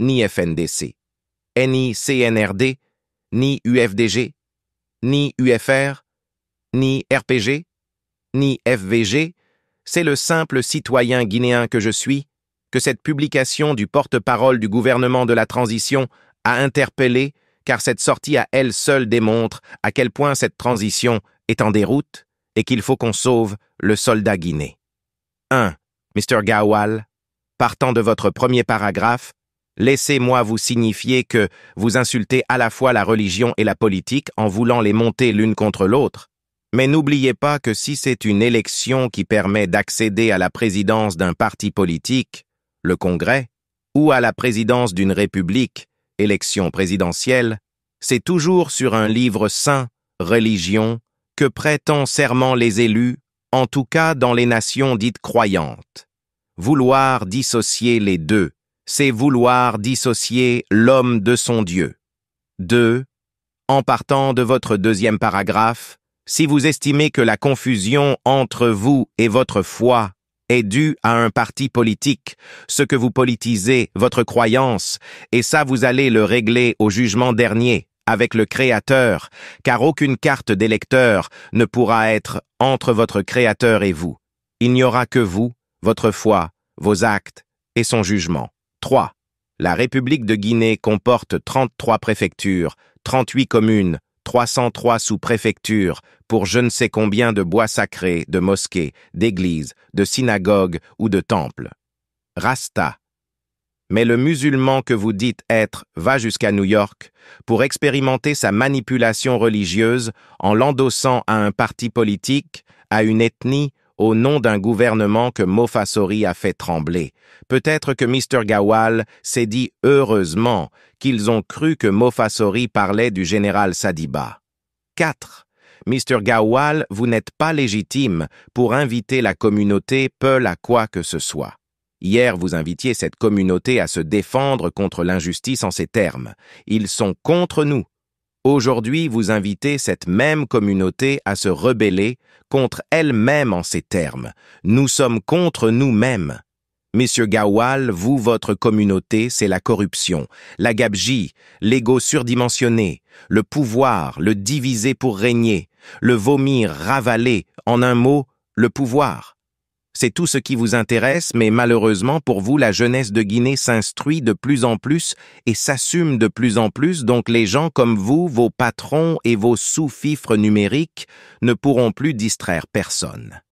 ni FNDC, ni CNRD, ni UFDG, ni UFR, ni RPG, ni FVG, c'est le simple citoyen guinéen que je suis que cette publication du porte-parole du gouvernement de la transition a interpellé, car cette sortie à elle seule démontre à quel point cette transition est en déroute et qu'il faut qu'on sauve le soldat guiné. 1. Mr. Gawal, partant de votre premier paragraphe, Laissez-moi vous signifier que vous insultez à la fois la religion et la politique en voulant les monter l'une contre l'autre. Mais n'oubliez pas que si c'est une élection qui permet d'accéder à la présidence d'un parti politique, le Congrès, ou à la présidence d'une république, élection présidentielle, c'est toujours sur un livre saint, religion, que prêtent serment les élus, en tout cas dans les nations dites croyantes. Vouloir dissocier les deux, c'est vouloir dissocier l'homme de son Dieu. 2. En partant de votre deuxième paragraphe, si vous estimez que la confusion entre vous et votre foi est due à un parti politique, ce que vous politisez, votre croyance, et ça vous allez le régler au jugement dernier, avec le Créateur, car aucune carte d'électeur ne pourra être entre votre Créateur et vous. Il n'y aura que vous, votre foi, vos actes et son jugement. 3. La République de Guinée comporte 33 préfectures, 38 communes, 303 sous-préfectures, pour je ne sais combien de bois sacrés, de mosquées, d'églises, de synagogues ou de temples. Rasta. Mais le musulman que vous dites être va jusqu'à New York pour expérimenter sa manipulation religieuse en l'endossant à un parti politique, à une ethnie au nom d'un gouvernement que Mofasori a fait trembler. Peut-être que Mr. Gawal s'est dit heureusement qu'ils ont cru que Mofasori parlait du général Sadiba. 4. Mr. Gawal, vous n'êtes pas légitime pour inviter la communauté Peul à quoi que ce soit. Hier, vous invitiez cette communauté à se défendre contre l'injustice en ces termes. Ils sont contre nous aujourd'hui vous invitez cette même communauté à se rebeller contre elle-même en ces termes. Nous sommes contre nous-mêmes. Monsieur Gawal, vous, votre communauté, c'est la corruption, la gabgie, l'ego surdimensionné, le pouvoir, le diviser pour régner, le vomir, ravaler, en un mot, le pouvoir c'est tout ce qui vous intéresse, mais malheureusement pour vous, la jeunesse de Guinée s'instruit de plus en plus et s'assume de plus en plus, donc les gens comme vous, vos patrons et vos sous-fifres numériques ne pourront plus distraire personne.